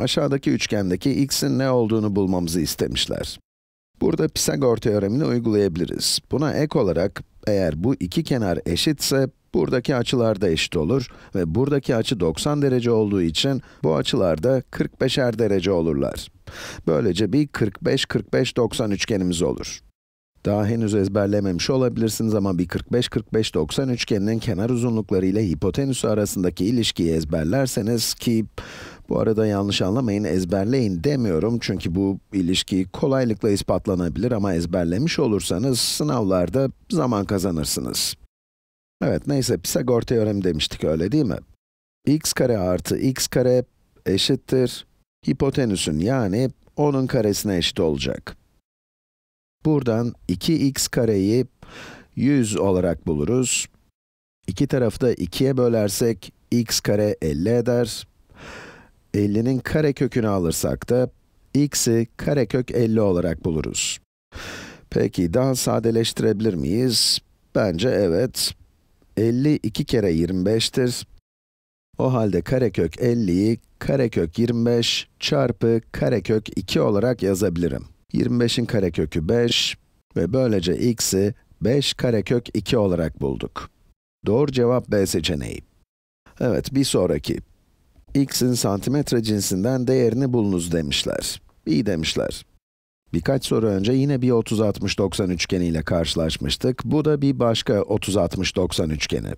Aşağıdaki üçgendeki x'in ne olduğunu bulmamızı istemişler. Burada Pisagor teoremini uygulayabiliriz. Buna ek olarak, eğer bu iki kenar eşitse, buradaki açılar da eşit olur ve buradaki açı 90 derece olduğu için bu açılar da 45'er derece olurlar. Böylece bir 45-45-90 üçgenimiz olur. Daha henüz ezberlememiş olabilirsiniz ama bir 45-45-90 üçgeninin kenar uzunlukları ile hipotenüsü arasındaki ilişkiyi ezberlerseniz ki bu arada yanlış anlamayın, ezberleyin demiyorum çünkü bu ilişki kolaylıkla ispatlanabilir ama ezberlemiş olursanız sınavlarda zaman kazanırsınız. Evet, neyse Pisagor teoremi demiştik öyle değil mi? x kare artı x kare eşittir hipotenüsün yani onun karesine eşit olacak. Buradan 2x kareyi 100 olarak buluruz. İki tarafı da 2'ye bölersek x kare 50 eder. 50'nin kare kökünü alırsak da x'i karekök 50 olarak buluruz. Peki daha sadeleştirebilir miyiz? Bence evet. 50 2 kere 25'tir. O halde karekök 50'yi karekök 25 çarpı karekök 2 olarak yazabilirim. 25'in karekökü 5 ve böylece x'i 5 karekök 2 olarak bulduk. Doğru cevap B seçeneği. Evet, bir sonraki x'in santimetre cinsinden değerini bulunuz demişler. İyi demişler. Birkaç soru önce yine bir 30-60-90 üçgeni ile karşılaşmıştık. Bu da bir başka 30-60-90 üçgeni.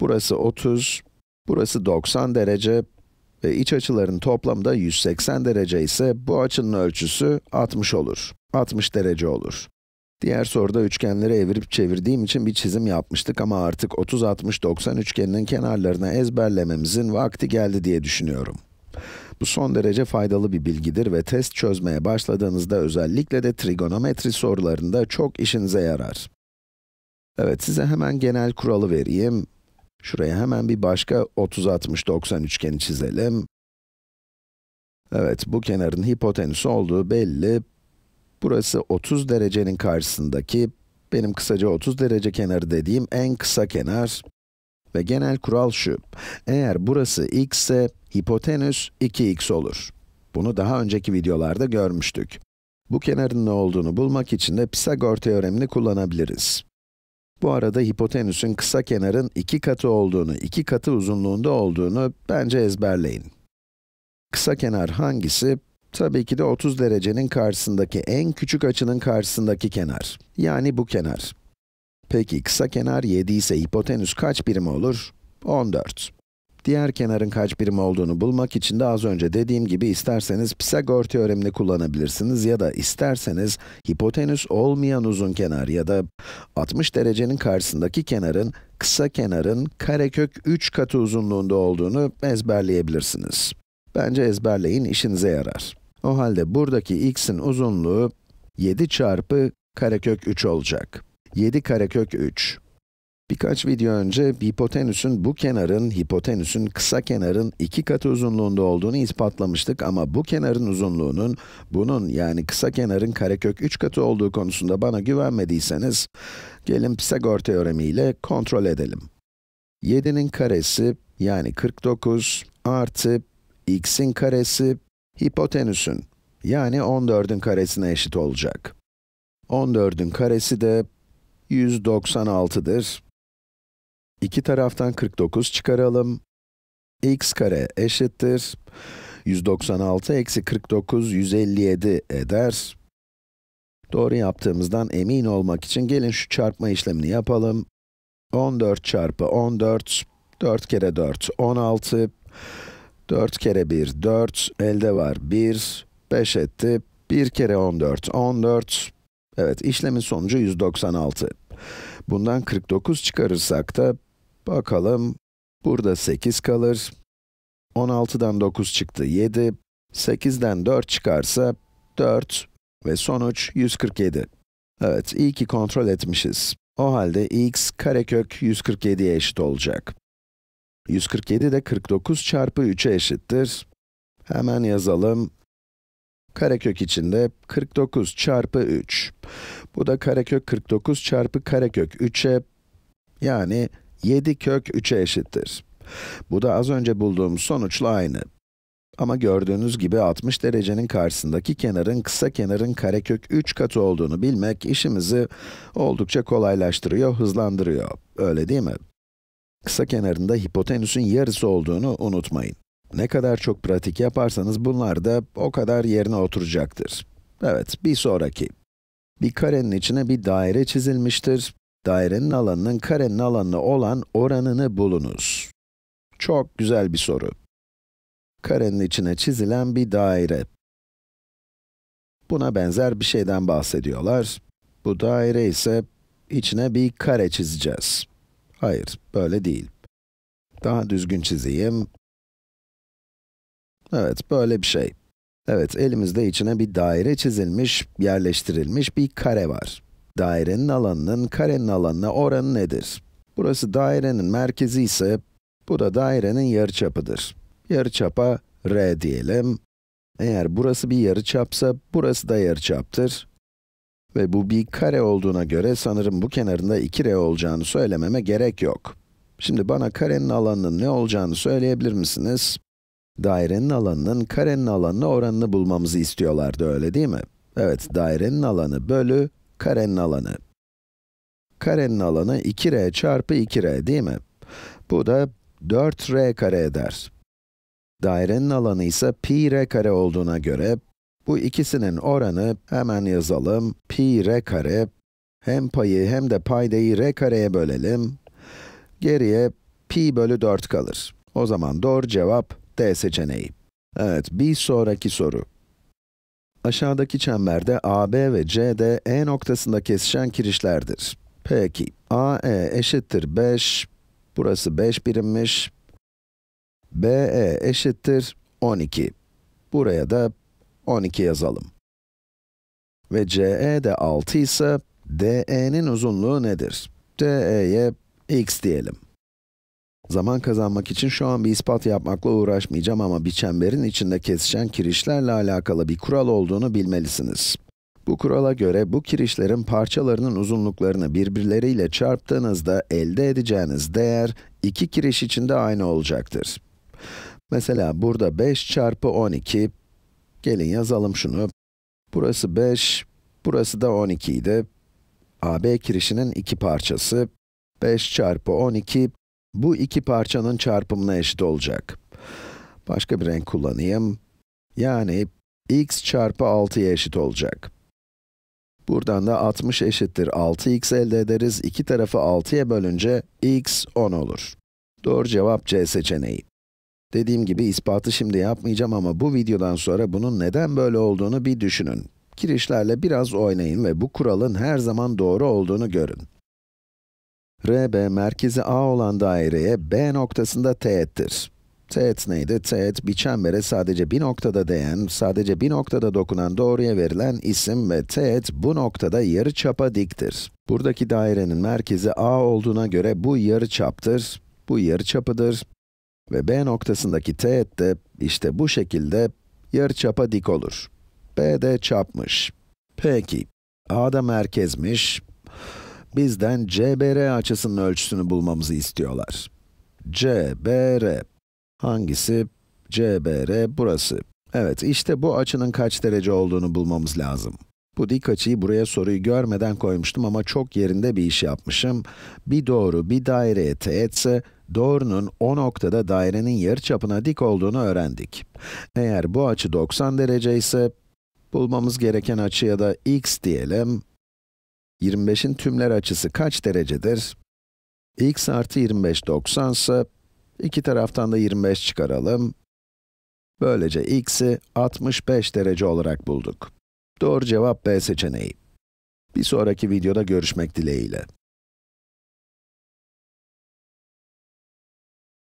Burası 30, burası 90 derece ve iç açıların toplamda 180 derece ise bu açının ölçüsü 60 olur. 60 derece olur. Diğer soruda üçgenleri evirip çevirdiğim için bir çizim yapmıştık ama artık 30, 60, 90 üçgeninin kenarlarını ezberlememizin vakti geldi diye düşünüyorum. Bu son derece faydalı bir bilgidir ve test çözmeye başladığınızda özellikle de trigonometri sorularında çok işinize yarar. Evet, size hemen genel kuralı vereyim. Şuraya hemen bir başka 30, 60, 90 üçgeni çizelim. Evet, bu kenarın hipotenüsü olduğu belli. Burası 30 derecenin karşısındaki, benim kısaca 30 derece kenarı dediğim en kısa kenar. Ve genel kural şu, eğer burası x ise hipotenüs 2x olur. Bunu daha önceki videolarda görmüştük. Bu kenarın ne olduğunu bulmak için de Pisagor teoremini kullanabiliriz. Bu arada hipotenüsün kısa kenarın iki katı olduğunu, iki katı uzunluğunda olduğunu bence ezberleyin. Kısa kenar hangisi? Tabii ki de 30 derecenin karşısındaki en küçük açının karşısındaki kenar. Yani bu kenar. Peki kısa kenar 7 ise hipotenüs kaç birim olur? 14. Diğer kenarın kaç birim olduğunu bulmak için de az önce dediğim gibi isterseniz Pisagor teoremini kullanabilirsiniz ya da isterseniz hipotenüs olmayan uzun kenar ya da 60 derecenin karşısındaki kenarın kısa kenarın karekök 3 katı uzunluğunda olduğunu ezberleyebilirsiniz. Bence ezberleyin işinize yarar. O halde buradaki x'in uzunluğu 7 çarpı karekök 3 olacak. 7 karekök 3. Birkaç video önce hipotenüsün bu kenarın, hipotenüsün kısa kenarın iki katı uzunluğunda olduğunu ispatlamıştık ama bu kenarın uzunluğunun, bunun yani kısa kenarın karekök 3 katı olduğu konusunda bana güvenmediyseniz, gelin Pisagor teoremi ile kontrol edelim. 7'nin karesi yani 49 artı x'in karesi hipotenüsün yani 14'ün karesine eşit olacak. 14'ün karesi de 196'dır. İki taraftan 49 çıkaralım. x kare eşittir. 196 eksi 49, 157 eder. Doğru yaptığımızdan emin olmak için gelin şu çarpma işlemini yapalım. 14 çarpı 14, 4 kere 4, 16. 4 kere 1, 4. Elde var 1. 5 etti. 1 kere 14, 14. Evet, işlemin sonucu 196. Bundan 49 çıkarırsak da, bakalım, burada 8 kalır. 16'dan 9 çıktı, 7. 8'den 4 çıkarsa, 4 ve sonuç 147. Evet, iyi ki kontrol etmişiz. O halde x karekök 147'ye eşit olacak. 147 de 49 çarpı 3'e eşittir. Hemen yazalım. Karekök içinde 49 çarpı 3. Bu da karekök 49 çarpı karekök 3'e yani 7 kök 3'e eşittir. Bu da az önce bulduğum sonuçla aynı. Ama gördüğünüz gibi 60 derecenin karşısındaki kenarın kısa kenarın karekök 3 katı olduğunu bilmek işimizi oldukça kolaylaştırıyor, hızlandırıyor. Öyle değil mi? Kısa kenarında hipotenüsün yarısı olduğunu unutmayın. Ne kadar çok pratik yaparsanız bunlar da o kadar yerine oturacaktır. Evet, bir sonraki. Bir karenin içine bir daire çizilmiştir. Dairenin alanının karenin alanına olan oranını bulunuz. Çok güzel bir soru. Karenin içine çizilen bir daire. Buna benzer bir şeyden bahsediyorlar. Bu daire ise içine bir kare çizeceğiz. Hayır, böyle değil. Daha düzgün çizeyim. Evet, böyle bir şey. Evet, elimizde içine bir daire çizilmiş, yerleştirilmiş bir kare var. Dairenin alanının karenin alanına oranı nedir? Burası dairenin merkezi ise, bu da dairenin yarıçapıdır. Yarıçapa r diyelim. Eğer burası bir yarıçapsa, burası da yarıçaptır. Ve bu bir kare olduğuna göre sanırım bu kenarında 2r olacağını söylememe gerek yok. Şimdi bana karenin alanının ne olacağını söyleyebilir misiniz? Dairenin alanının karenin alanına oranını bulmamızı istiyorlardı öyle değil mi? Evet, dairenin alanı bölü karenin alanı. Karenin alanı 2r çarpı 2r değil mi? Bu da 4r kare eder. Dairenin alanı ise pi r kare olduğuna göre bu ikisinin oranı hemen yazalım. Pi r kare. Hem payı hem de paydayı r kareye bölelim. Geriye pi bölü 4 kalır. O zaman doğru cevap D seçeneği. Evet, bir sonraki soru. Aşağıdaki çemberde AB ve CD E noktasında kesişen kirişlerdir. Peki, AE eşittir 5, burası 5 birimmiş. BE eşittir 12. Buraya da 12 yazalım. Ve CE de 6 ise DE'nin uzunluğu nedir? DE'ye x diyelim. Zaman kazanmak için şu an bir ispat yapmakla uğraşmayacağım ama bir çemberin içinde kesişen kirişlerle alakalı bir kural olduğunu bilmelisiniz. Bu kurala göre bu kirişlerin parçalarının uzunluklarını birbirleriyle çarptığınızda elde edeceğiniz değer iki kiriş içinde aynı olacaktır. Mesela burada 5 çarpı 12, Gelin yazalım şunu. Burası 5, burası da 12 idi. AB kirişinin iki parçası. 5 çarpı 12, bu iki parçanın çarpımına eşit olacak. Başka bir renk kullanayım. Yani x çarpı 6'ya eşit olacak. Buradan da 60 eşittir 6x elde ederiz. İki tarafı 6'ya bölünce x 10 olur. Doğru cevap C seçeneği. Dediğim gibi ispatı şimdi yapmayacağım ama bu videodan sonra bunun neden böyle olduğunu bir düşünün. Kirişlerle biraz oynayın ve bu kuralın her zaman doğru olduğunu görün. RB merkezi A olan daireye B noktasında teğettir. Teğet neydi? Teğet bir çembere sadece bir noktada değen, sadece bir noktada dokunan doğruya verilen isim ve teğet bu noktada yarı çapa diktir. Buradaki dairenin merkezi A olduğuna göre bu yarı çaptır. bu yarı çapıdır. Ve B noktasındaki teğet de işte bu şekilde yarıçapa dik olur. B de çapmış. Peki, A da merkezmiş. Bizden CBR açısının ölçüsünü bulmamızı istiyorlar. CBR. Hangisi? CBR burası. Evet, işte bu açının kaç derece olduğunu bulmamız lazım. Bu dik açıyı buraya soruyu görmeden koymuştum ama çok yerinde bir iş yapmışım. Bir doğru bir daireye teğetse, Doğrunun o noktada dairenin yarıçapına dik olduğunu öğrendik. Eğer bu açı 90 derece ise, bulmamız gereken açıya da x diyelim. 25'in tümler açısı kaç derecedir? x artı 25 90 ise, iki taraftan da 25 çıkaralım. Böylece x'i 65 derece olarak bulduk. Doğru cevap B seçeneği. Bir sonraki videoda görüşmek dileğiyle.